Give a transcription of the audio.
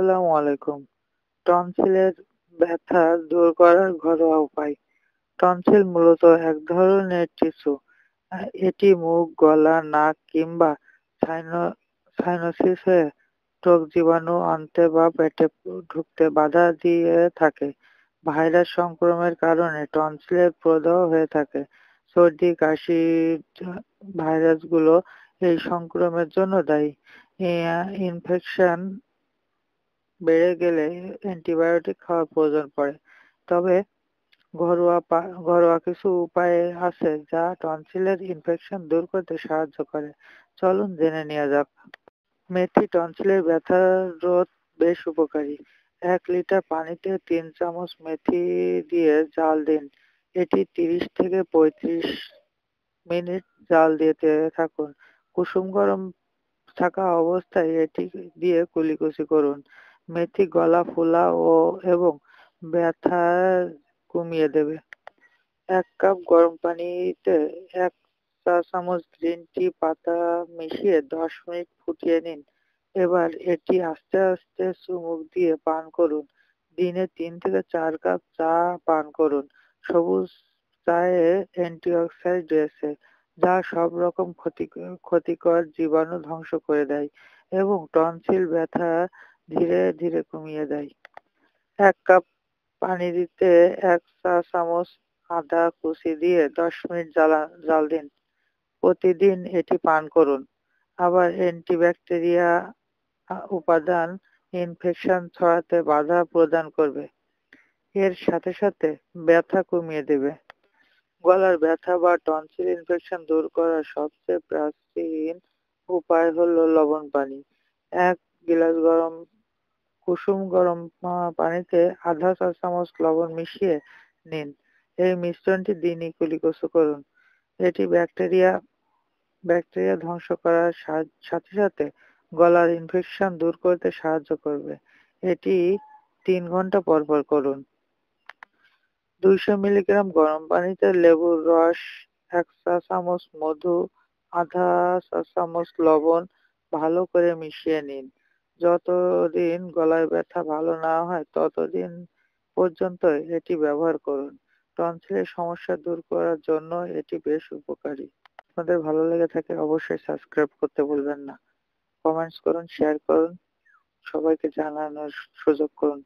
আসসালামু আলাইকুম টনসিলের ব্যথা দূর করার ঘরোয়া উপায় টনসিল মূলত এক ধরনের টিস্যু এটি মুখ গলা নাক কিংবা সাইনোসিস হয়ে রোগ জীবাণু আনতে বা পেটে ঢুকতে বাধা দিয়ে থাকে ভাইরাস সংক্রমণের কারণে টনসিলের প্রদাহ হয়ে থাকে সর্দি কাশি ভাইরাসগুলো এই সংক্রমের জন্য দায়ী ইনফেকশন বেড়ে গেলে অ্যান্টিবায়োটিক খাওয়ার প্রয়োজন পড়ে তবে ঘরোয়া ঘরোয়া কিছু উপায় আছে যা টনসিলের ইনফেকশন দূর করতে সাহায্য করে চলুন জেনে নেওয়া যাক মেথি টনসিলের ব্যথা রোধ বেশ উপকারী এক লিটার পানিতে তিন চামচ মেথি দিয়ে জাল দিন এটি তিরিশ থেকে পঁয়ত্রিশ মিনিট জাল দিতে থাকুন কুসুম গরম থাকা অবস্থায় এটি দিয়ে কুলিকুচি করুন মেথি গলা ফোলা ও এবং ব্যথা কমিয়ে দেবে এক কাপ গরম পানিতে এক চা চামচ গ্রিন টি পাতা মিশিয়ে দশ মিনিট ফুটিয়ে নিন এবার এটি আস্তে আস্তে চুমুক দিয়ে পান করুন দিনে তিন থেকে চার কাপ চা পান করুন সবুজ চায়ে অ্যান্টিঅক্সিডেন্ট রয়েছে যা সব রকম ক্ষতি ক্ষতিকর জীবাণু ধ্বংস করে দেয় এবং টনসিল ব্যথা ধীরে ধীরে কমিয়ে দেয় এক কাপ পানি দিতে এক চা চামচ আদা কুচি দিয়ে দশ মিনিট জ্বালা জ্বাল দিন প্রতিদিন এটি পান করুন আবার অ্যান্টিব্যাকটেরিয়া উপাদান ইনফেকশন ছড়াতে বাধা প্রদান করবে এর সাথে সাথে ব্যথা কমিয়ে দেবে গলার ব্যথা বা টনসিল ইনফেকশন দূর করার সবচেয়ে প্রাচীন উপায় হলো লবণ পানি এক গ্লাস গরম কুসুম গরম পানিতে আধা চা চামচ লবণ মিশিয়ে নিন এই মিশ্রণটি দিনই কুলিকসু করুন এটি ব্যাকটেরিয়া ব্যাকটেরিয়া ধ্বংস করার সাথে সাথে গলার ইনফেকশন দূর করতে সাহায্য করবে এটি তিন ঘন্টা পর পর করুন দুইশো মিলিগ্রাম গরম পানিতে লেবুর রস এক চা চামচ মধু আধা চা চামচ লবণ ভালো করে মিশিয়ে নিন যতদিন গলায় ব্যথা ভালো না হয় ততদিন পর্যন্ত এটি ব্যবহার করুন টনসিলের সমস্যা দূর করার জন্য এটি বেশ উপকারী আপনাদের ভালো লেগে থাকে অবশ্যই সাবস্ক্রাইব করতে ভুলবেন না কমেন্টস করুন শেয়ার করুন সবাইকে জানানোর সুযোগ করুন